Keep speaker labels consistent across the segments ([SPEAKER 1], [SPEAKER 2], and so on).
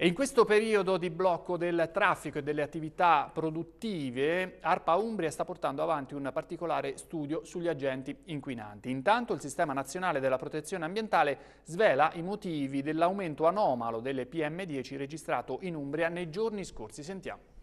[SPEAKER 1] E in questo periodo di blocco del traffico e delle attività produttive, ARPA Umbria sta portando avanti un particolare studio sugli agenti inquinanti. Intanto il Sistema Nazionale della Protezione Ambientale svela i motivi dell'aumento anomalo delle PM10 registrato in Umbria nei giorni scorsi. Sentiamo.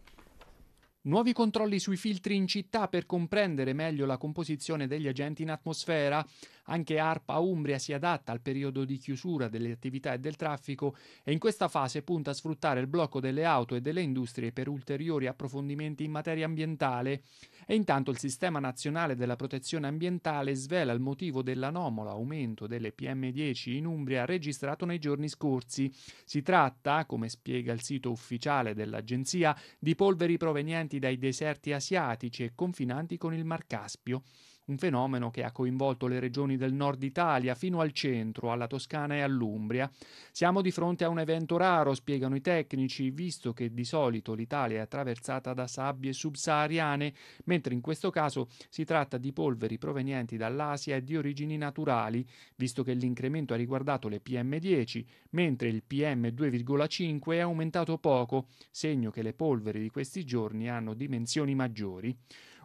[SPEAKER 1] Nuovi controlli sui filtri in città per comprendere meglio la composizione degli agenti in atmosfera. Anche ARPA Umbria si adatta al periodo di chiusura delle attività e del traffico e in questa fase punta a sfruttare il blocco delle auto e delle industrie per ulteriori approfondimenti in materia ambientale. E intanto il Sistema Nazionale della Protezione Ambientale svela il motivo dell'anomalo aumento delle PM10 in Umbria registrato nei giorni scorsi. Si tratta, come spiega il sito ufficiale dell'agenzia, di polveri provenienti dai deserti asiatici e confinanti con il Mar Caspio un fenomeno che ha coinvolto le regioni del nord Italia fino al centro, alla Toscana e all'Umbria. Siamo di fronte a un evento raro, spiegano i tecnici, visto che di solito l'Italia è attraversata da sabbie subsahariane, mentre in questo caso si tratta di polveri provenienti dall'Asia e di origini naturali, visto che l'incremento ha riguardato le PM10, mentre il PM2,5 è aumentato poco, segno che le polveri di questi giorni hanno dimensioni maggiori.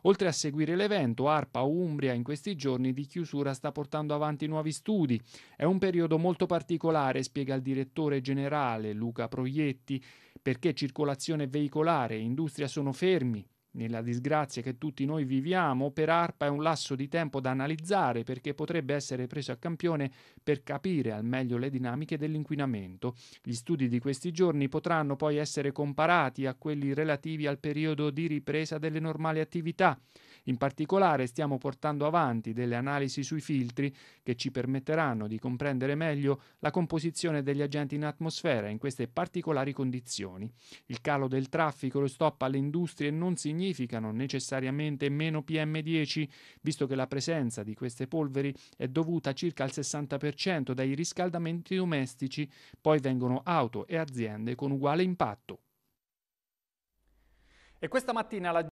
[SPEAKER 1] Oltre a seguire l'evento, ARPA Umbria in questi giorni di chiusura sta portando avanti nuovi studi. È un periodo molto particolare, spiega il direttore generale Luca Proietti, perché circolazione veicolare e industria sono fermi, nella disgrazia che tutti noi viviamo, per Arpa è un lasso di tempo da analizzare perché potrebbe essere preso a campione per capire al meglio le dinamiche dell'inquinamento. Gli studi di questi giorni potranno poi essere comparati a quelli relativi al periodo di ripresa delle normali attività. In particolare stiamo portando avanti delle analisi sui filtri che ci permetteranno di comprendere meglio la composizione degli agenti in atmosfera in queste particolari condizioni. Il calo del traffico e lo stop alle industrie non significano necessariamente meno PM10, visto che la presenza di queste polveri è dovuta circa al 60% dai riscaldamenti domestici, poi vengono auto e aziende con uguale impatto. E questa mattina la